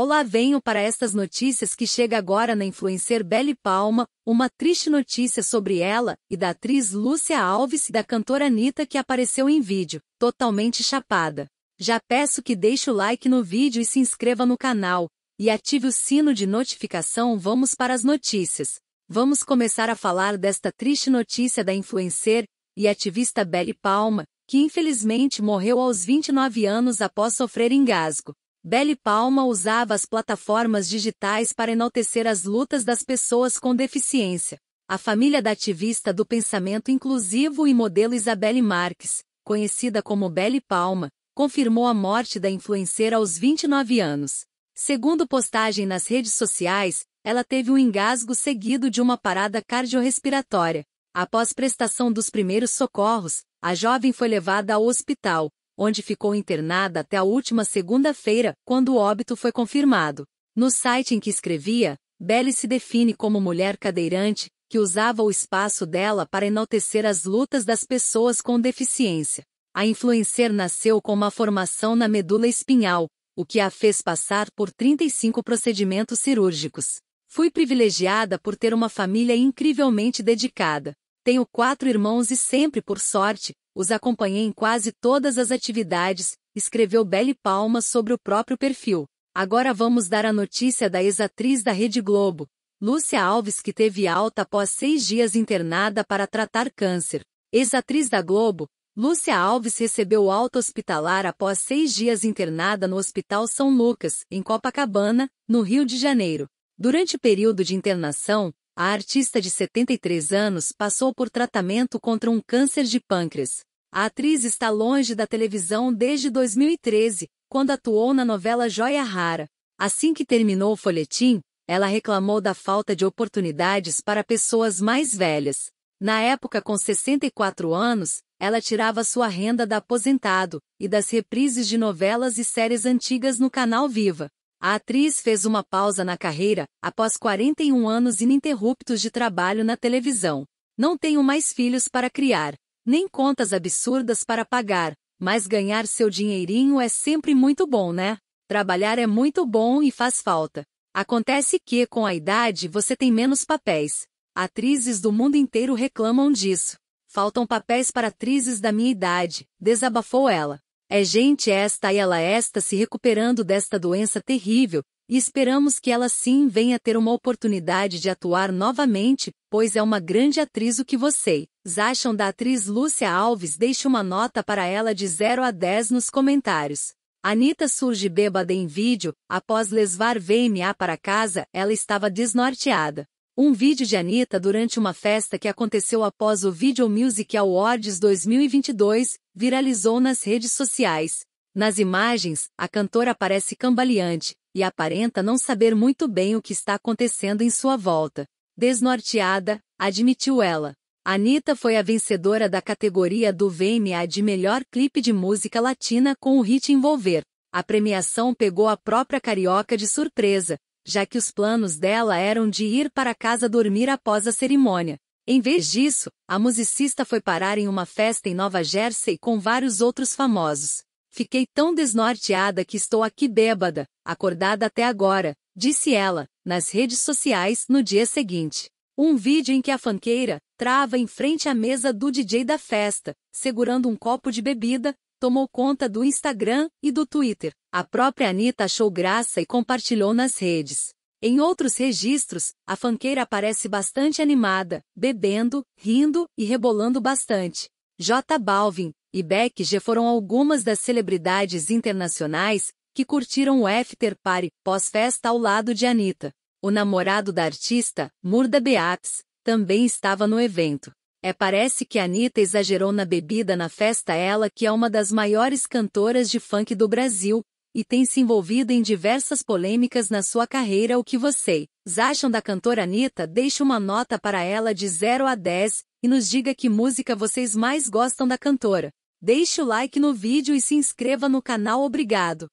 Olá, venho para estas notícias que chega agora na influencer Belle Palma, uma triste notícia sobre ela e da atriz Lúcia Alves e da cantora Anitta que apareceu em vídeo, totalmente chapada. Já peço que deixe o like no vídeo e se inscreva no canal, e ative o sino de notificação. Vamos para as notícias. Vamos começar a falar desta triste notícia da influencer e ativista Belle Palma, que infelizmente morreu aos 29 anos após sofrer engasgo. Belle Palma usava as plataformas digitais para enaltecer as lutas das pessoas com deficiência. A família da ativista do pensamento inclusivo e modelo Isabelle Marques, conhecida como Belle Palma, confirmou a morte da influencer aos 29 anos. Segundo postagem nas redes sociais, ela teve um engasgo seguido de uma parada cardiorrespiratória. Após prestação dos primeiros socorros, a jovem foi levada ao hospital, onde ficou internada até a última segunda-feira, quando o óbito foi confirmado. No site em que escrevia, Belle se define como mulher cadeirante, que usava o espaço dela para enaltecer as lutas das pessoas com deficiência. A influencer nasceu com uma formação na medula espinhal, o que a fez passar por 35 procedimentos cirúrgicos. Fui privilegiada por ter uma família incrivelmente dedicada. Tenho quatro irmãos e sempre, por sorte, os acompanhei em quase todas as atividades, escreveu Belle Palma sobre o próprio perfil. Agora vamos dar a notícia da ex-atriz da Rede Globo, Lúcia Alves, que teve alta após seis dias internada para tratar câncer. Ex-atriz da Globo, Lúcia Alves recebeu alta hospitalar após seis dias internada no Hospital São Lucas, em Copacabana, no Rio de Janeiro. Durante o período de internação, a artista de 73 anos passou por tratamento contra um câncer de pâncreas. A atriz está longe da televisão desde 2013, quando atuou na novela Joia Rara. Assim que terminou o folhetim, ela reclamou da falta de oportunidades para pessoas mais velhas. Na época, com 64 anos, ela tirava sua renda da aposentado e das reprises de novelas e séries antigas no canal Viva. A atriz fez uma pausa na carreira após 41 anos ininterruptos de trabalho na televisão. Não tenho mais filhos para criar, nem contas absurdas para pagar, mas ganhar seu dinheirinho é sempre muito bom, né? Trabalhar é muito bom e faz falta. Acontece que, com a idade, você tem menos papéis. Atrizes do mundo inteiro reclamam disso. Faltam papéis para atrizes da minha idade, desabafou ela. É gente esta e ela esta se recuperando desta doença terrível, e esperamos que ela sim venha ter uma oportunidade de atuar novamente, pois é uma grande atriz o que vocês acham da atriz Lúcia Alves deixe uma nota para ela de 0 a 10 nos comentários. Anitta surge bêbada em vídeo, após lesvar VMA para casa, ela estava desnorteada. Um vídeo de Anitta durante uma festa que aconteceu após o Video Music Awards 2022, viralizou nas redes sociais. Nas imagens, a cantora parece cambaleante e aparenta não saber muito bem o que está acontecendo em sua volta. Desnorteada, admitiu ela. Anitta foi a vencedora da categoria do VMA de melhor clipe de música latina com o hit Envolver. A premiação pegou a própria carioca de surpresa, já que os planos dela eram de ir para casa dormir após a cerimônia. Em vez disso, a musicista foi parar em uma festa em Nova Jersey com vários outros famosos. Fiquei tão desnorteada que estou aqui bêbada, acordada até agora, disse ela, nas redes sociais no dia seguinte. Um vídeo em que a fanqueira trava em frente à mesa do DJ da festa, segurando um copo de bebida, tomou conta do Instagram e do Twitter. A própria Anitta achou graça e compartilhou nas redes. Em outros registros, a fanqueira aparece bastante animada, bebendo, rindo e rebolando bastante. J Balvin e Beck G foram algumas das celebridades internacionais que curtiram o after party pós-festa ao lado de Anitta. O namorado da artista, Murda Beatz, também estava no evento. É parece que Anitta exagerou na bebida na festa ela que é uma das maiores cantoras de funk do Brasil, e tem se envolvido em diversas polêmicas na sua carreira. O que vocês acham da cantora Anitta? Deixe uma nota para ela de 0 a 10 e nos diga que música vocês mais gostam da cantora. Deixe o like no vídeo e se inscreva no canal. Obrigado!